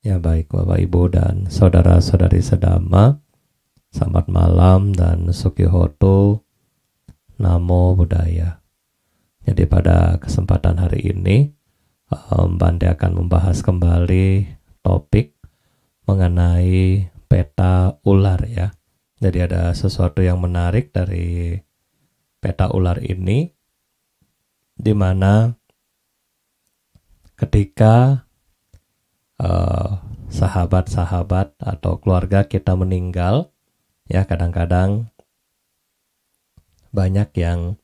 Ya baik Bapak Ibu dan saudara-saudari sedama, selamat malam dan sukihoto, namo buddhaya. Jadi pada kesempatan hari ini, um, Bante akan membahas kembali topik mengenai peta ular ya. Jadi ada sesuatu yang menarik dari peta ular ini, di mana ketika Eh, sahabat-sahabat uh, atau keluarga kita meninggal, ya kadang-kadang banyak yang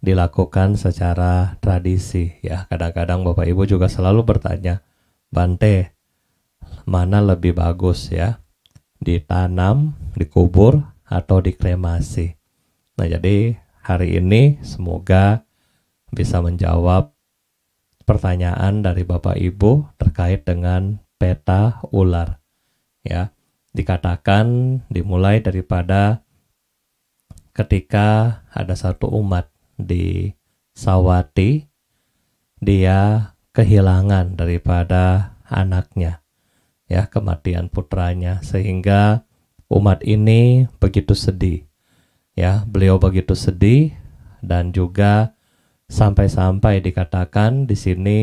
dilakukan secara tradisi ya kadang-kadang bapak ibu juga selalu bertanya Bante mana lebih bagus ya ditanam dikubur atau dikremasi nah jadi hari ini semoga bisa menjawab pertanyaan dari Bapak Ibu terkait dengan peta ular. Ya, dikatakan dimulai daripada ketika ada satu umat di Sawati dia kehilangan daripada anaknya ya kematian putranya sehingga umat ini begitu sedih ya beliau begitu sedih dan juga sampai-sampai dikatakan di sini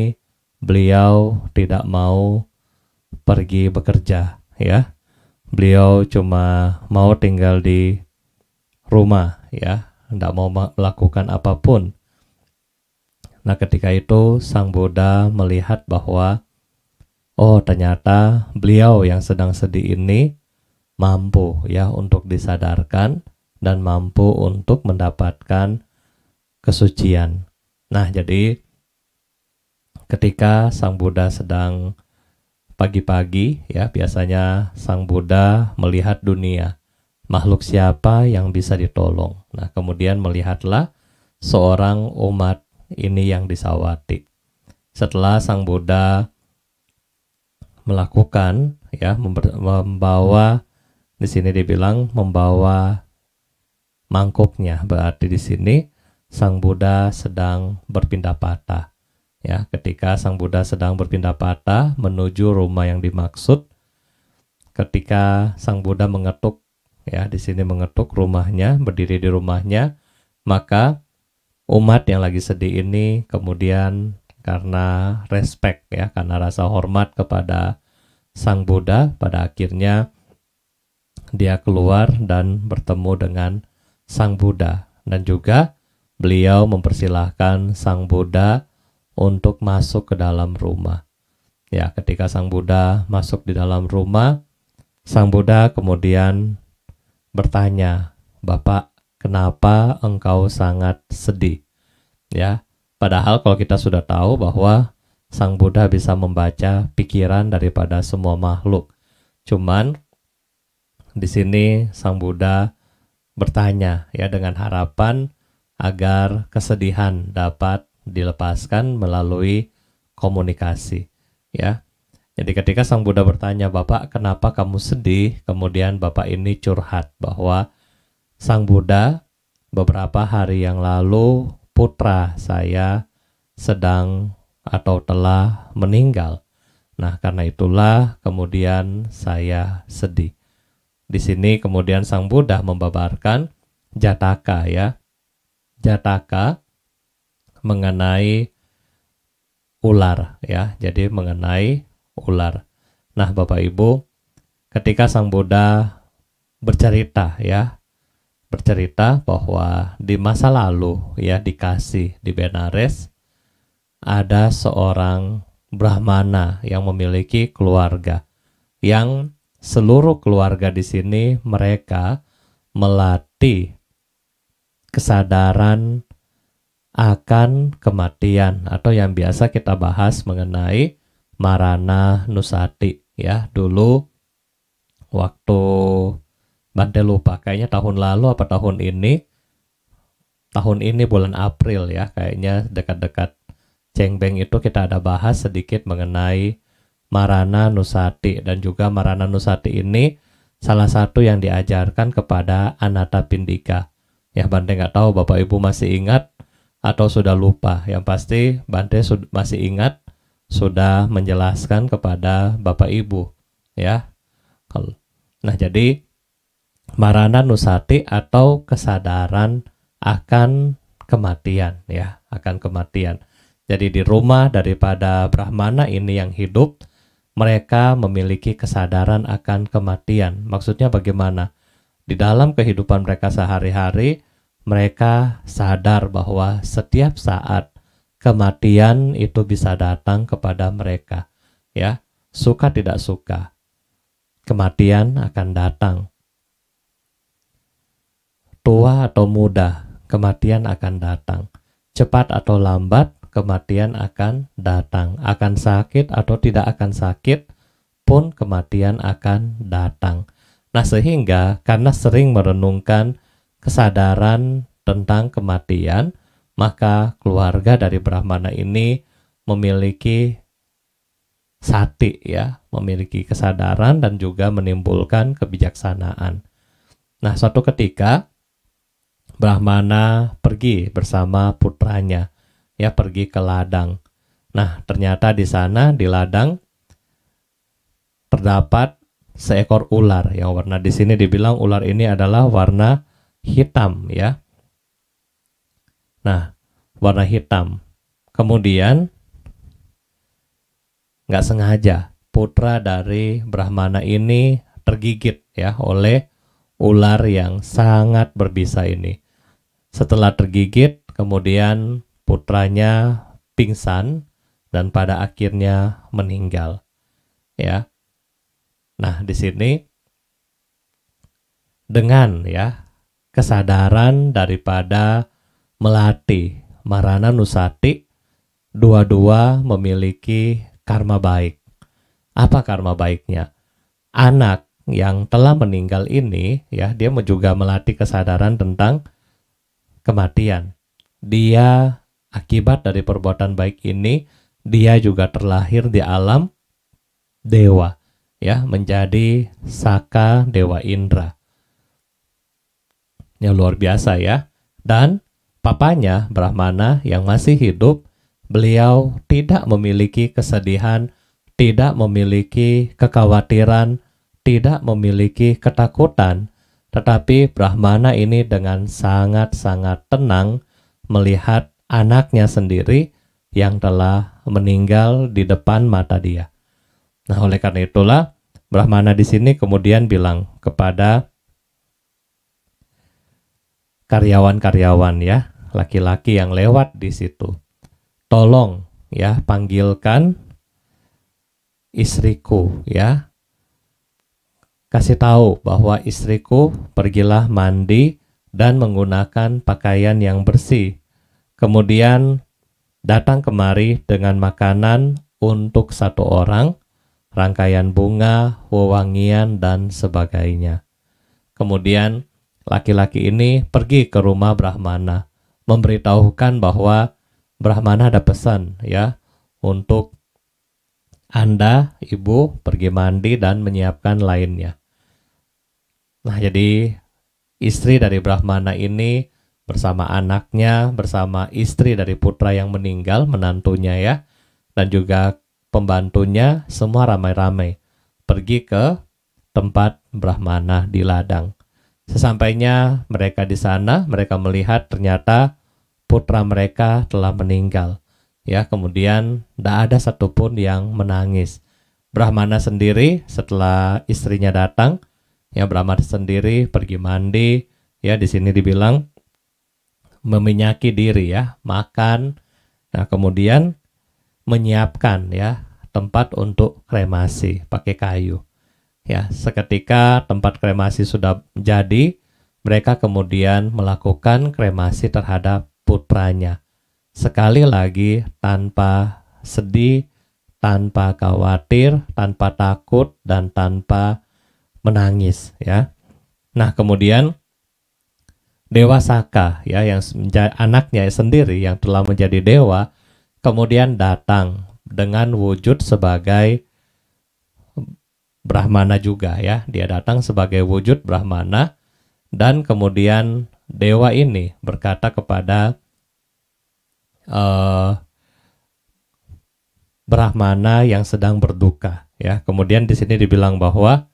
beliau tidak mau pergi bekerja ya. Beliau cuma mau tinggal di rumah ya, tidak mau melakukan apapun. Nah, ketika itu Sang Buddha melihat bahwa oh ternyata beliau yang sedang sedih ini mampu ya untuk disadarkan dan mampu untuk mendapatkan kesucian Nah, jadi ketika Sang Buddha sedang pagi-pagi ya biasanya Sang Buddha melihat dunia makhluk siapa yang bisa ditolong. Nah, kemudian melihatlah seorang umat ini yang disawati. Setelah Sang Buddha melakukan ya membawa di sini dibilang membawa mangkuknya berarti di sini Sang Buddha sedang berpindah patah. Ya, ketika Sang Buddha sedang berpindah patah menuju rumah yang dimaksud, ketika Sang Buddha mengetuk, ya di sini mengetuk rumahnya, berdiri di rumahnya, maka umat yang lagi sedih ini kemudian karena respect ya, karena rasa hormat kepada Sang Buddha, pada akhirnya dia keluar dan bertemu dengan Sang Buddha dan juga beliau mempersilahkan Sang Buddha untuk masuk ke dalam rumah. Ya, ketika Sang Buddha masuk di dalam rumah, Sang Buddha kemudian bertanya, "Bapak, kenapa engkau sangat sedih?" Ya, padahal kalau kita sudah tahu bahwa Sang Buddha bisa membaca pikiran daripada semua makhluk. Cuman di sini Sang Buddha bertanya ya dengan harapan agar kesedihan dapat dilepaskan melalui komunikasi ya. Jadi ketika Sang Buddha bertanya, "Bapak, kenapa kamu sedih?" Kemudian Bapak ini curhat bahwa Sang Buddha beberapa hari yang lalu putra saya sedang atau telah meninggal. Nah, karena itulah kemudian saya sedih. Di sini kemudian Sang Buddha membabarkan jataka ya. Jataka mengenai ular ya. Jadi mengenai ular. Nah, Bapak Ibu, ketika Sang Buddha bercerita ya, bercerita bahwa di masa lalu ya dikasih di Benares ada seorang Brahmana yang memiliki keluarga yang seluruh keluarga di sini mereka melatih kesadaran akan kematian atau yang biasa kita bahas mengenai Marana Nusati ya dulu waktu Bante lupa kayaknya tahun lalu apa tahun ini tahun ini bulan April ya kayaknya dekat-dekat Cengbeng itu kita ada bahas sedikit mengenai Marana Nusati dan juga Marana Nusati ini salah satu yang diajarkan kepada Anata Pindika Ya Bante nggak tahu Bapak Ibu masih ingat atau sudah lupa. Yang pasti Bante masih ingat sudah menjelaskan kepada Bapak Ibu ya. Nah jadi marana nusati atau kesadaran akan kematian ya, akan kematian. Jadi di rumah daripada Brahmana ini yang hidup mereka memiliki kesadaran akan kematian. Maksudnya bagaimana? di dalam kehidupan mereka sehari-hari, mereka sadar bahwa setiap saat kematian itu bisa datang kepada mereka. Ya, suka tidak suka, kematian akan datang. Tua atau muda, kematian akan datang. Cepat atau lambat, kematian akan datang. Akan sakit atau tidak akan sakit pun kematian akan datang. Nah, sehingga karena sering merenungkan kesadaran tentang kematian, maka keluarga dari Brahmana ini memiliki sati ya, memiliki kesadaran dan juga menimbulkan kebijaksanaan. Nah, suatu ketika Brahmana pergi bersama putranya ya pergi ke ladang. Nah, ternyata di sana di ladang terdapat seekor ular yang warna di sini dibilang ular ini adalah warna hitam ya. Nah, warna hitam. Kemudian nggak sengaja putra dari Brahmana ini tergigit ya oleh ular yang sangat berbisa ini. Setelah tergigit, kemudian putranya pingsan dan pada akhirnya meninggal. Ya. Nah, di sini dengan ya kesadaran daripada melati Marana Nusati dua-dua memiliki karma baik. Apa karma baiknya? Anak yang telah meninggal ini ya dia juga melatih kesadaran tentang kematian. Dia akibat dari perbuatan baik ini dia juga terlahir di alam dewa ya menjadi Saka Dewa Indra. Yang luar biasa ya. Dan papanya Brahmana yang masih hidup, beliau tidak memiliki kesedihan, tidak memiliki kekhawatiran, tidak memiliki ketakutan, tetapi Brahmana ini dengan sangat-sangat tenang melihat anaknya sendiri yang telah meninggal di depan mata dia. Nah, oleh karena itulah Brahmana di sini kemudian bilang kepada karyawan-karyawan ya, laki-laki yang lewat di situ. Tolong ya, panggilkan istriku ya. Kasih tahu bahwa istriku pergilah mandi dan menggunakan pakaian yang bersih. Kemudian datang kemari dengan makanan untuk satu orang rangkaian bunga, wewangian, dan sebagainya. Kemudian laki-laki ini pergi ke rumah Brahmana, memberitahukan bahwa Brahmana ada pesan ya untuk Anda, ibu, pergi mandi dan menyiapkan lainnya. Nah, jadi istri dari Brahmana ini bersama anaknya, bersama istri dari putra yang meninggal, menantunya ya, dan juga pembantunya semua ramai-ramai pergi ke tempat Brahmana di ladang. Sesampainya mereka di sana, mereka melihat ternyata putra mereka telah meninggal. Ya, kemudian tidak ada satupun yang menangis. Brahmana sendiri setelah istrinya datang, ya Brahmana sendiri pergi mandi, ya di sini dibilang meminyaki diri ya, makan. Nah, kemudian menyiapkan ya tempat untuk kremasi pakai kayu. Ya, seketika tempat kremasi sudah jadi, mereka kemudian melakukan kremasi terhadap putranya. Sekali lagi tanpa sedih, tanpa khawatir, tanpa takut dan tanpa menangis ya. Nah, kemudian Dewa Saka ya yang anaknya sendiri yang telah menjadi dewa kemudian datang dengan wujud sebagai Brahmana juga ya. Dia datang sebagai wujud Brahmana dan kemudian dewa ini berkata kepada uh, Brahmana yang sedang berduka ya. Kemudian di sini dibilang bahwa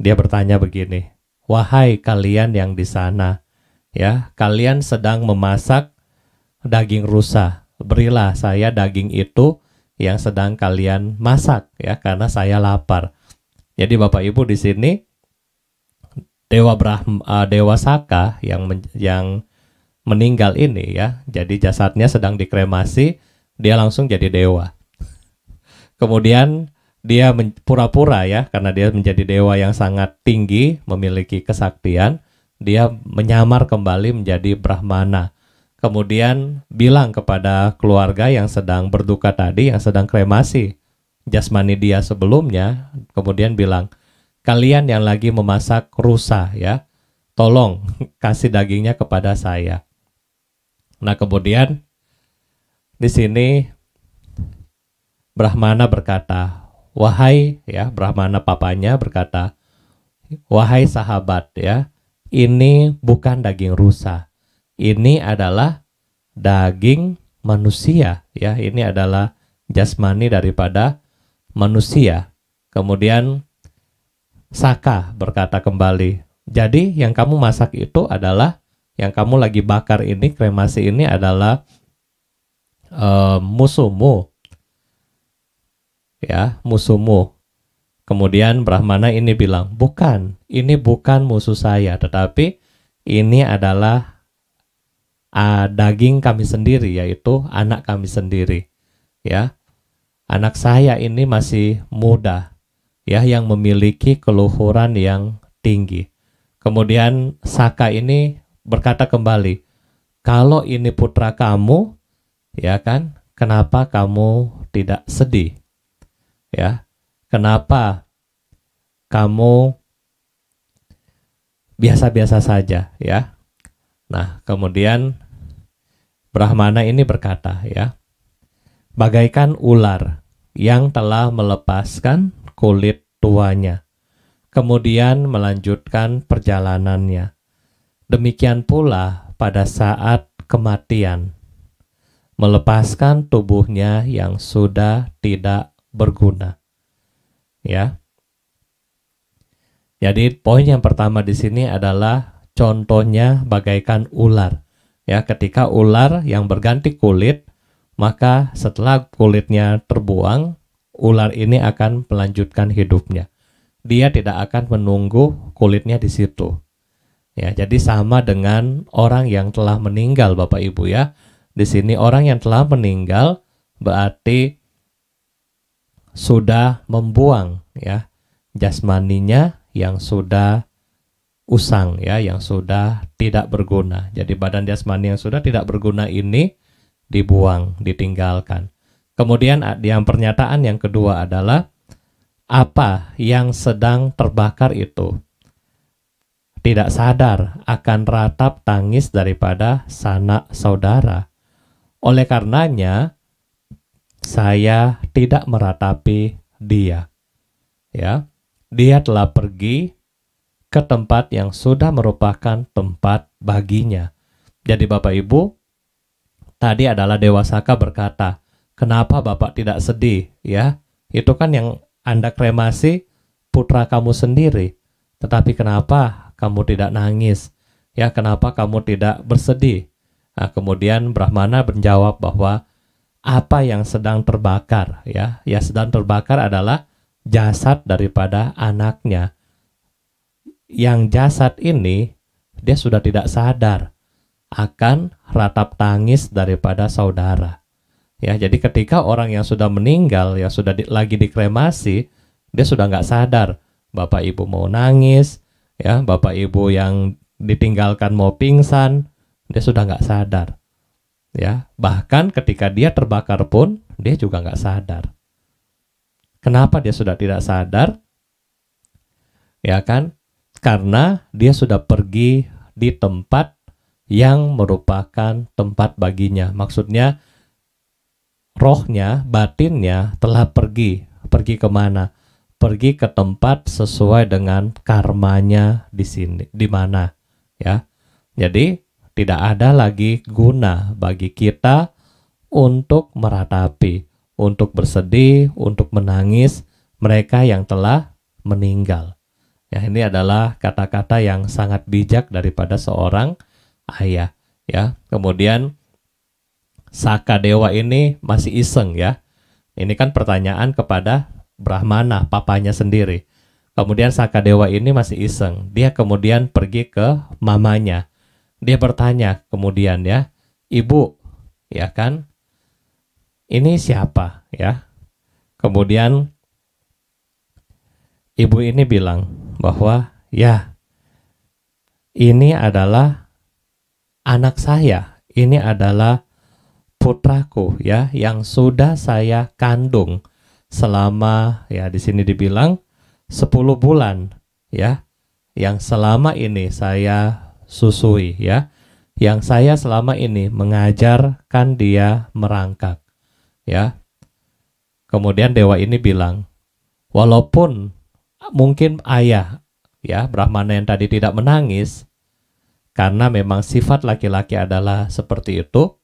dia bertanya begini, "Wahai kalian yang di sana, ya, kalian sedang memasak daging rusa berilah saya daging itu yang sedang kalian masak ya karena saya lapar. Jadi Bapak Ibu di sini Dewa Brahma uh, Dewa Saka yang men, yang meninggal ini ya. Jadi jasadnya sedang dikremasi, dia langsung jadi dewa. Kemudian dia pura-pura ya karena dia menjadi dewa yang sangat tinggi, memiliki kesaktian, dia menyamar kembali menjadi Brahmana kemudian bilang kepada keluarga yang sedang berduka tadi, yang sedang kremasi jasmani dia sebelumnya, kemudian bilang, kalian yang lagi memasak rusa ya, tolong kasih dagingnya kepada saya. Nah kemudian di sini Brahmana berkata, wahai ya Brahmana papanya berkata, wahai sahabat ya, ini bukan daging rusa ini adalah daging manusia ya ini adalah jasmani daripada manusia kemudian Saka berkata kembali jadi yang kamu masak itu adalah yang kamu lagi bakar ini kremasi ini adalah uh, musuhmu ya musuhmu kemudian Brahmana ini bilang bukan ini bukan musuh saya tetapi ini adalah uh, daging kami sendiri yaitu anak kami sendiri ya anak saya ini masih muda ya yang memiliki keluhuran yang tinggi kemudian Saka ini berkata kembali kalau ini putra kamu ya kan kenapa kamu tidak sedih ya kenapa kamu biasa-biasa saja ya. Nah, kemudian Brahmana ini berkata ya, bagaikan ular yang telah melepaskan kulit tuanya, kemudian melanjutkan perjalanannya. Demikian pula pada saat kematian, melepaskan tubuhnya yang sudah tidak berguna. Ya. Jadi poin yang pertama di sini adalah contohnya bagaikan ular Ya, ketika ular yang berganti kulit, maka setelah kulitnya terbuang, ular ini akan melanjutkan hidupnya. Dia tidak akan menunggu kulitnya di situ. Ya, jadi sama dengan orang yang telah meninggal, Bapak Ibu ya. Di sini orang yang telah meninggal berarti sudah membuang ya jasmaninya yang sudah usang ya yang sudah tidak berguna. Jadi badan jasmani yang sudah tidak berguna ini dibuang, ditinggalkan. Kemudian yang pernyataan yang kedua adalah apa yang sedang terbakar itu tidak sadar akan ratap tangis daripada sanak saudara. Oleh karenanya, saya tidak meratapi dia. Ya, dia telah pergi ke tempat yang sudah merupakan tempat baginya. Jadi Bapak Ibu, tadi adalah dewa saka berkata, kenapa Bapak tidak sedih? Ya, itu kan yang Anda kremasi putra kamu sendiri. Tetapi kenapa kamu tidak nangis? Ya, kenapa kamu tidak bersedih? Nah, kemudian Brahmana menjawab bahwa apa yang sedang terbakar, ya, yang sedang terbakar adalah jasad daripada anaknya yang jasad ini dia sudah tidak sadar akan ratap tangis daripada saudara. Ya, jadi ketika orang yang sudah meninggal, yang sudah di, lagi dikremasi, dia sudah nggak sadar. Bapak ibu mau nangis, ya, bapak ibu yang ditinggalkan mau pingsan, dia sudah nggak sadar. Ya, bahkan ketika dia terbakar pun, dia juga nggak sadar. Kenapa dia sudah tidak sadar? Ya kan? karena dia sudah pergi di tempat yang merupakan tempat baginya. Maksudnya rohnya, batinnya telah pergi. Pergi kemana? Pergi ke tempat sesuai dengan karmanya di sini, di mana, ya. Jadi tidak ada lagi guna bagi kita untuk meratapi, untuk bersedih, untuk menangis mereka yang telah meninggal. Ya, ini adalah kata-kata yang sangat bijak daripada seorang ayah, ya. Kemudian Saka Dewa ini masih iseng ya. Ini kan pertanyaan kepada Brahmana, papanya sendiri. Kemudian Saka Dewa ini masih iseng. Dia kemudian pergi ke mamanya. Dia bertanya kemudian ya, "Ibu, ya kan? Ini siapa?" ya. Kemudian ibu ini bilang, bahwa ya ini adalah anak saya, ini adalah putraku ya yang sudah saya kandung selama ya di sini dibilang 10 bulan ya yang selama ini saya susui ya yang saya selama ini mengajarkan dia merangkak ya kemudian dewa ini bilang walaupun mungkin ayah ya Brahmana yang tadi tidak menangis karena memang sifat laki-laki adalah seperti itu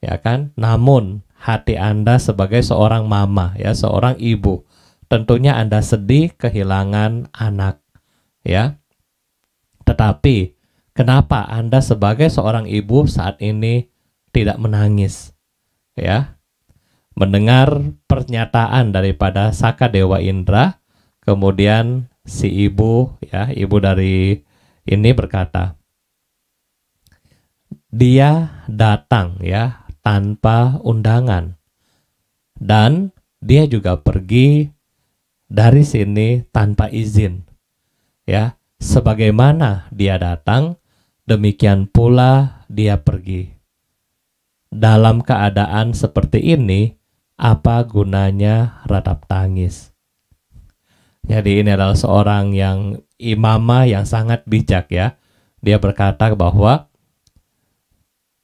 ya kan namun hati Anda sebagai seorang mama ya seorang ibu tentunya Anda sedih kehilangan anak ya tetapi kenapa Anda sebagai seorang ibu saat ini tidak menangis ya mendengar pernyataan daripada Saka Dewa Indra Kemudian si ibu ya, ibu dari ini berkata, dia datang ya tanpa undangan dan dia juga pergi dari sini tanpa izin ya sebagaimana dia datang demikian pula dia pergi dalam keadaan seperti ini apa gunanya ratap tangis jadi ini adalah seorang yang imamah yang sangat bijak ya. Dia berkata bahwa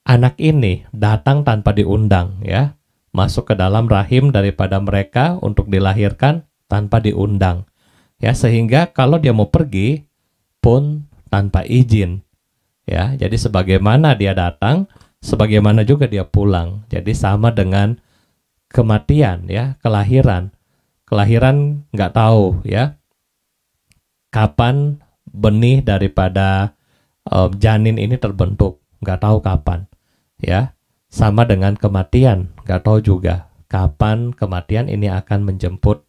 anak ini datang tanpa diundang ya, masuk ke dalam rahim daripada mereka untuk dilahirkan tanpa diundang. Ya, sehingga kalau dia mau pergi pun tanpa izin. Ya, jadi sebagaimana dia datang, sebagaimana juga dia pulang. Jadi sama dengan kematian ya, kelahiran kelahiran nggak tahu ya kapan benih daripada um, janin ini terbentuk nggak tahu kapan ya sama dengan kematian nggak tahu juga kapan kematian ini akan menjemput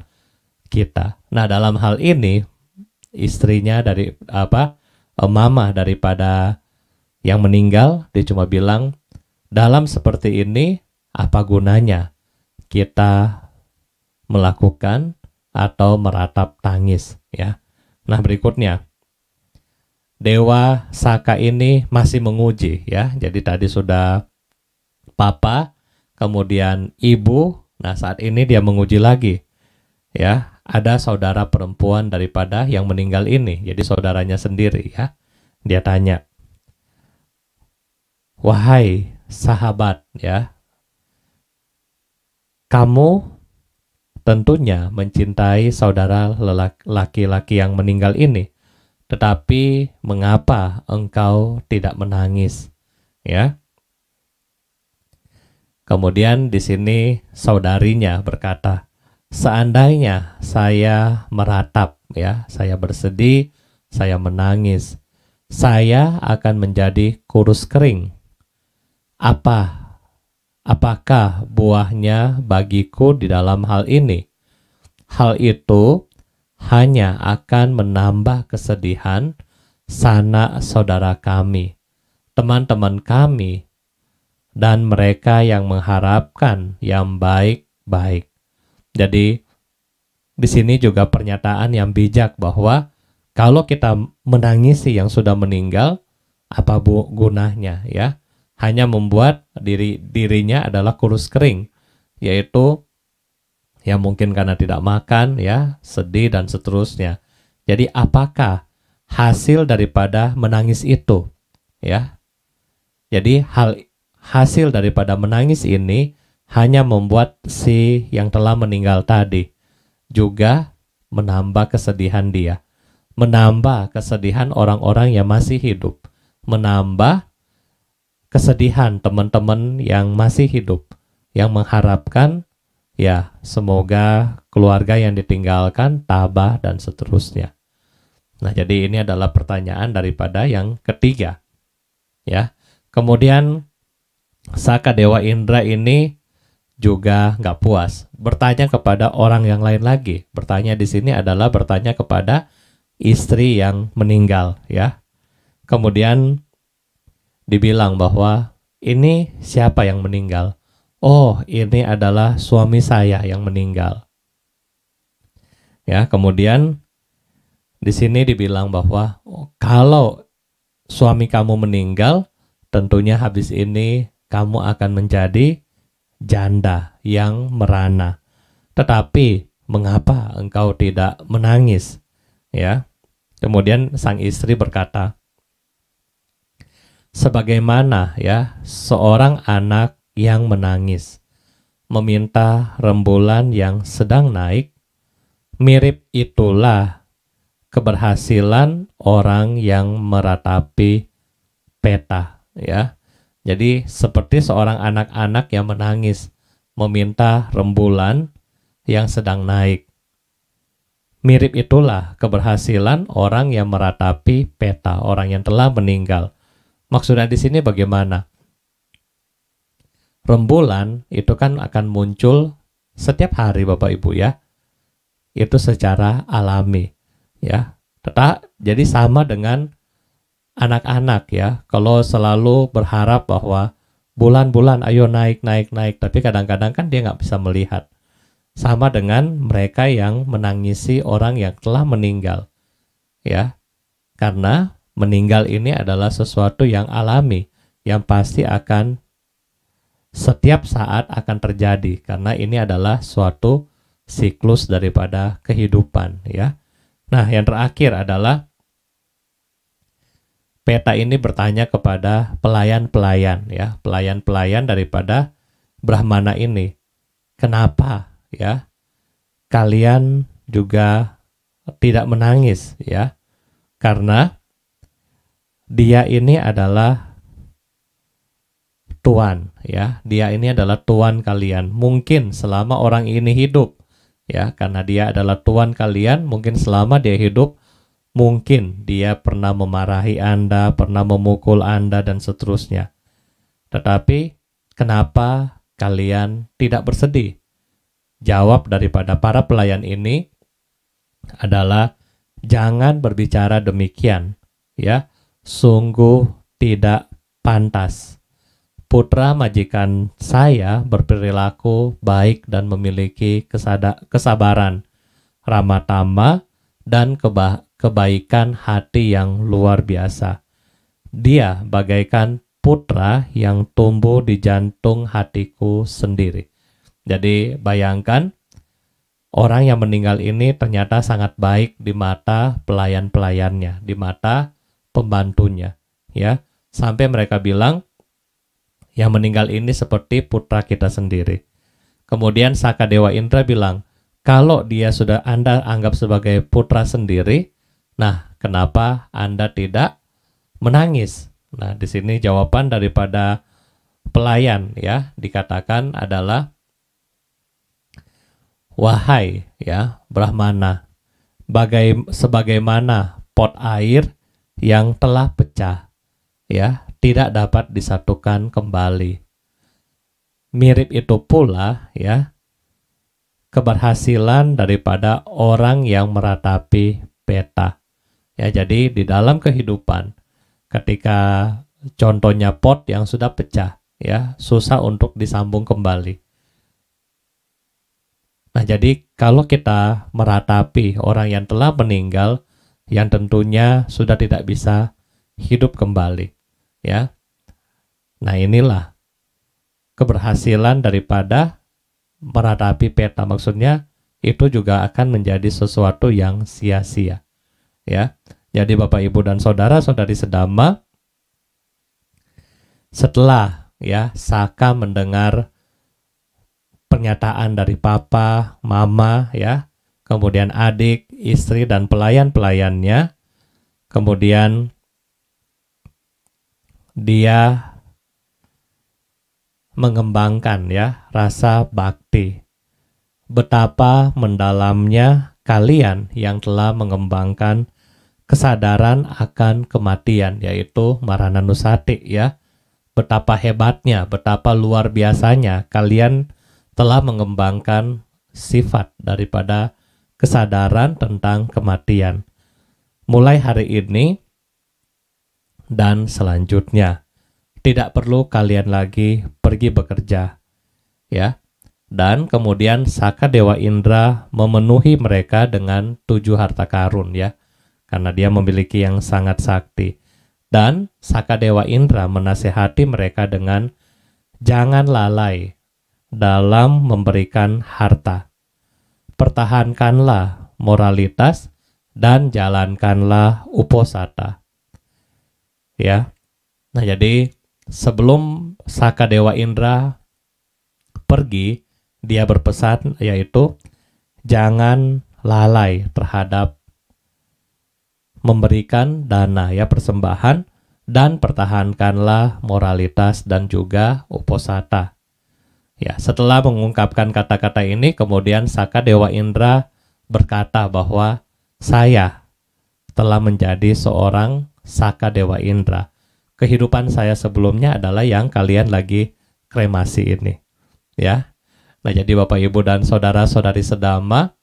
kita nah dalam hal ini istrinya dari apa eh, mama daripada yang meninggal dia cuma bilang dalam seperti ini apa gunanya kita melakukan atau meratap tangis ya. Nah, berikutnya Dewa Saka ini masih menguji ya. Jadi tadi sudah papa, kemudian ibu. Nah, saat ini dia menguji lagi. Ya, ada saudara perempuan daripada yang meninggal ini. Jadi saudaranya sendiri ya. Dia tanya, "Wahai sahabat, ya. Kamu tentunya mencintai saudara laki-laki yang meninggal ini. Tetapi mengapa engkau tidak menangis? Ya. Kemudian di sini saudarinya berkata, "Seandainya saya meratap, ya, saya bersedih, saya menangis, saya akan menjadi kurus kering. Apa apakah buahnya bagiku di dalam hal ini? Hal itu hanya akan menambah kesedihan sana saudara kami, teman-teman kami, dan mereka yang mengharapkan yang baik-baik. Jadi, di sini juga pernyataan yang bijak bahwa kalau kita menangisi yang sudah meninggal, apa gunanya ya? hanya membuat diri dirinya adalah kurus kering, yaitu ya mungkin karena tidak makan ya, sedih dan seterusnya. Jadi apakah hasil daripada menangis itu ya? Jadi hal hasil daripada menangis ini hanya membuat si yang telah meninggal tadi juga menambah kesedihan dia, menambah kesedihan orang-orang yang masih hidup, menambah kesedihan teman-teman yang masih hidup yang mengharapkan ya semoga keluarga yang ditinggalkan tabah dan seterusnya. Nah, jadi ini adalah pertanyaan daripada yang ketiga. Ya. Kemudian Saka Dewa Indra ini juga nggak puas. Bertanya kepada orang yang lain lagi. Bertanya di sini adalah bertanya kepada istri yang meninggal, ya. Kemudian dibilang bahwa ini siapa yang meninggal? Oh, ini adalah suami saya yang meninggal. Ya, kemudian di sini dibilang bahwa oh, kalau suami kamu meninggal, tentunya habis ini kamu akan menjadi janda yang merana. Tetapi mengapa engkau tidak menangis? Ya. Kemudian sang istri berkata, sebagaimana ya seorang anak yang menangis meminta rembulan yang sedang naik mirip itulah keberhasilan orang yang meratapi peta ya jadi seperti seorang anak-anak yang menangis meminta rembulan yang sedang naik mirip itulah keberhasilan orang yang meratapi peta orang yang telah meninggal Maksudnya di sini bagaimana? Rembulan itu kan akan muncul setiap hari Bapak Ibu ya. Itu secara alami ya. Tetap jadi sama dengan anak-anak ya. Kalau selalu berharap bahwa bulan-bulan ayo naik naik naik tapi kadang-kadang kan dia nggak bisa melihat sama dengan mereka yang menangisi orang yang telah meninggal ya karena meninggal ini adalah sesuatu yang alami yang pasti akan setiap saat akan terjadi karena ini adalah suatu siklus daripada kehidupan ya. Nah, yang terakhir adalah peta ini bertanya kepada pelayan-pelayan ya, pelayan-pelayan daripada Brahmana ini. Kenapa ya? Kalian juga tidak menangis ya. Karena dia ini adalah tuan ya dia ini adalah tuan kalian mungkin selama orang ini hidup ya karena dia adalah tuan kalian mungkin selama dia hidup mungkin dia pernah memarahi Anda pernah memukul Anda dan seterusnya tetapi kenapa kalian tidak bersedih jawab daripada para pelayan ini adalah jangan berbicara demikian ya sungguh tidak pantas. Putra majikan saya berperilaku baik dan memiliki kesada, kesabaran, ramah tamah, dan keba kebaikan hati yang luar biasa. Dia bagaikan putra yang tumbuh di jantung hatiku sendiri. Jadi bayangkan orang yang meninggal ini ternyata sangat baik di mata pelayan-pelayannya, di mata pembantunya ya sampai mereka bilang yang meninggal ini seperti putra kita sendiri. Kemudian Saka Dewa Indra bilang, kalau dia sudah Anda anggap sebagai putra sendiri, nah kenapa Anda tidak menangis? Nah, di sini jawaban daripada pelayan ya dikatakan adalah wahai ya Brahmana bagai sebagaimana pot air yang telah pecah ya tidak dapat disatukan kembali. Mirip itu pula ya keberhasilan daripada orang yang meratapi peta. Ya jadi di dalam kehidupan ketika contohnya pot yang sudah pecah ya susah untuk disambung kembali. Nah, jadi kalau kita meratapi orang yang telah meninggal, yang tentunya sudah tidak bisa hidup kembali ya nah inilah keberhasilan daripada meratapi peta maksudnya itu juga akan menjadi sesuatu yang sia-sia ya jadi Bapak Ibu dan Saudara Saudari sedama setelah ya Saka mendengar pernyataan dari papa, mama ya, kemudian adik istri dan pelayan-pelayannya. Kemudian dia mengembangkan ya rasa bakti. Betapa mendalamnya kalian yang telah mengembangkan kesadaran akan kematian yaitu marana nusati ya. Betapa hebatnya, betapa luar biasanya kalian telah mengembangkan sifat daripada kesadaran tentang kematian. Mulai hari ini dan selanjutnya, tidak perlu kalian lagi pergi bekerja, ya. Dan kemudian Saka Dewa Indra memenuhi mereka dengan tujuh harta karun, ya, karena dia memiliki yang sangat sakti. Dan Saka Dewa Indra menasehati mereka dengan jangan lalai dalam memberikan harta pertahankanlah moralitas dan jalankanlah uposata. Ya. Nah, jadi sebelum Saka Dewa Indra pergi, dia berpesan yaitu jangan lalai terhadap memberikan dana ya persembahan dan pertahankanlah moralitas dan juga uposata. Ya, setelah mengungkapkan kata-kata ini, kemudian Saka Dewa Indra berkata bahwa saya telah menjadi seorang Saka Dewa Indra. Kehidupan saya sebelumnya adalah yang kalian lagi kremasi ini. Ya. Nah, jadi Bapak Ibu dan saudara-saudari sedama,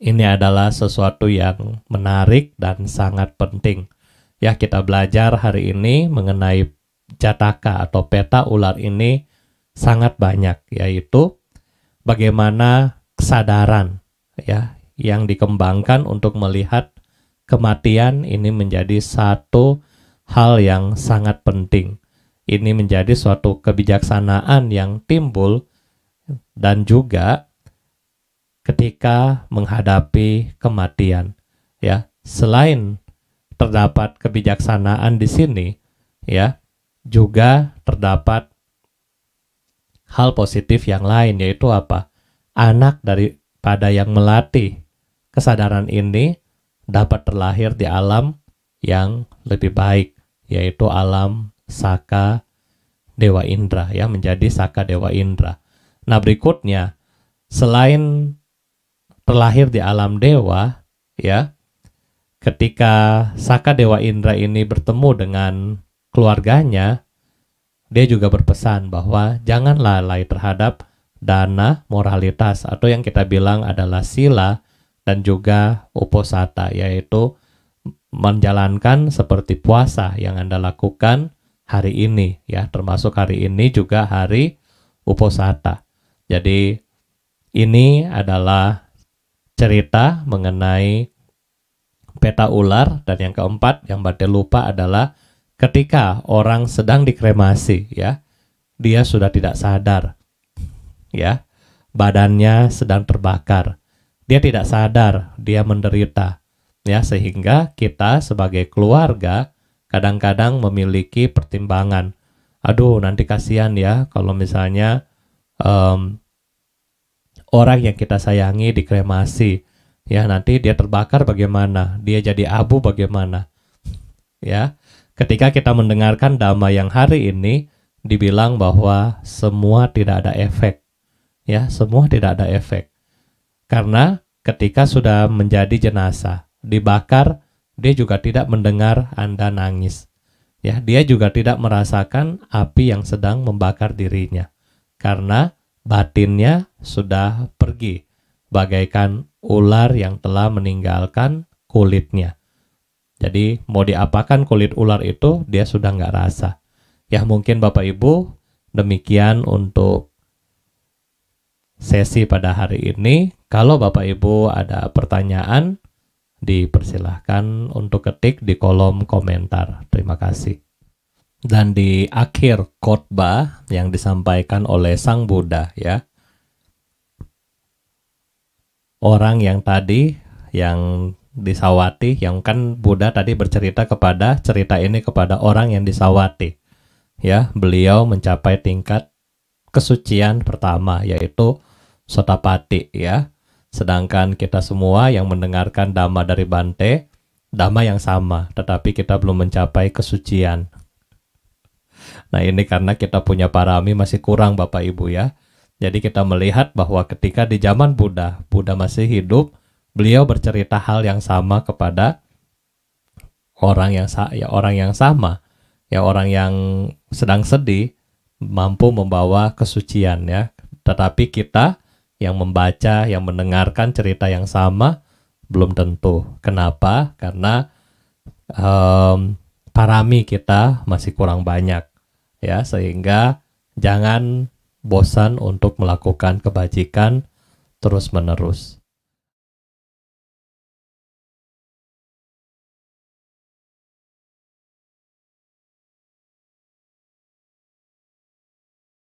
ini adalah sesuatu yang menarik dan sangat penting. Ya, kita belajar hari ini mengenai jataka atau peta ular ini sangat banyak yaitu bagaimana kesadaran ya yang dikembangkan untuk melihat kematian ini menjadi satu hal yang sangat penting. Ini menjadi suatu kebijaksanaan yang timbul dan juga ketika menghadapi kematian ya. Selain terdapat kebijaksanaan di sini ya, juga terdapat hal positif yang lain yaitu apa? Anak daripada yang melatih kesadaran ini dapat terlahir di alam yang lebih baik yaitu alam saka dewa indra ya menjadi saka dewa indra. Nah, berikutnya selain terlahir di alam dewa ya ketika saka dewa indra ini bertemu dengan keluarganya dia juga berpesan bahwa jangan lalai terhadap dana moralitas atau yang kita bilang adalah sila dan juga uposata yaitu menjalankan seperti puasa yang Anda lakukan hari ini ya termasuk hari ini juga hari uposata. Jadi ini adalah cerita mengenai peta ular dan yang keempat yang berarti lupa adalah ketika orang sedang dikremasi ya dia sudah tidak sadar ya badannya sedang terbakar dia tidak sadar dia menderita ya sehingga kita sebagai keluarga kadang-kadang memiliki pertimbangan aduh nanti kasihan ya kalau misalnya um, orang yang kita sayangi dikremasi ya nanti dia terbakar bagaimana dia jadi abu bagaimana ya Ketika kita mendengarkan dhamma yang hari ini dibilang bahwa semua tidak ada efek. Ya, semua tidak ada efek. Karena ketika sudah menjadi jenazah, dibakar, dia juga tidak mendengar Anda nangis. Ya, dia juga tidak merasakan api yang sedang membakar dirinya. Karena batinnya sudah pergi bagaikan ular yang telah meninggalkan kulitnya. Jadi mau diapakan kulit ular itu dia sudah nggak rasa. Ya mungkin Bapak Ibu demikian untuk sesi pada hari ini. Kalau Bapak Ibu ada pertanyaan, dipersilahkan untuk ketik di kolom komentar. Terima kasih. Dan di akhir khotbah yang disampaikan oleh Sang Buddha ya. Orang yang tadi yang disawati yang kan Buddha tadi bercerita kepada cerita ini kepada orang yang disawati. Ya, beliau mencapai tingkat kesucian pertama yaitu sotapati ya. Sedangkan kita semua yang mendengarkan dhamma dari Bante, dhamma yang sama, tetapi kita belum mencapai kesucian. Nah, ini karena kita punya parami masih kurang Bapak Ibu ya. Jadi kita melihat bahwa ketika di zaman Buddha, Buddha masih hidup, beliau bercerita hal yang sama kepada orang yang ya orang yang sama, ya orang yang sedang sedih mampu membawa kesucian ya. Tetapi kita yang membaca, yang mendengarkan cerita yang sama belum tentu. Kenapa? Karena um, parami kita masih kurang banyak ya sehingga jangan bosan untuk melakukan kebajikan terus menerus.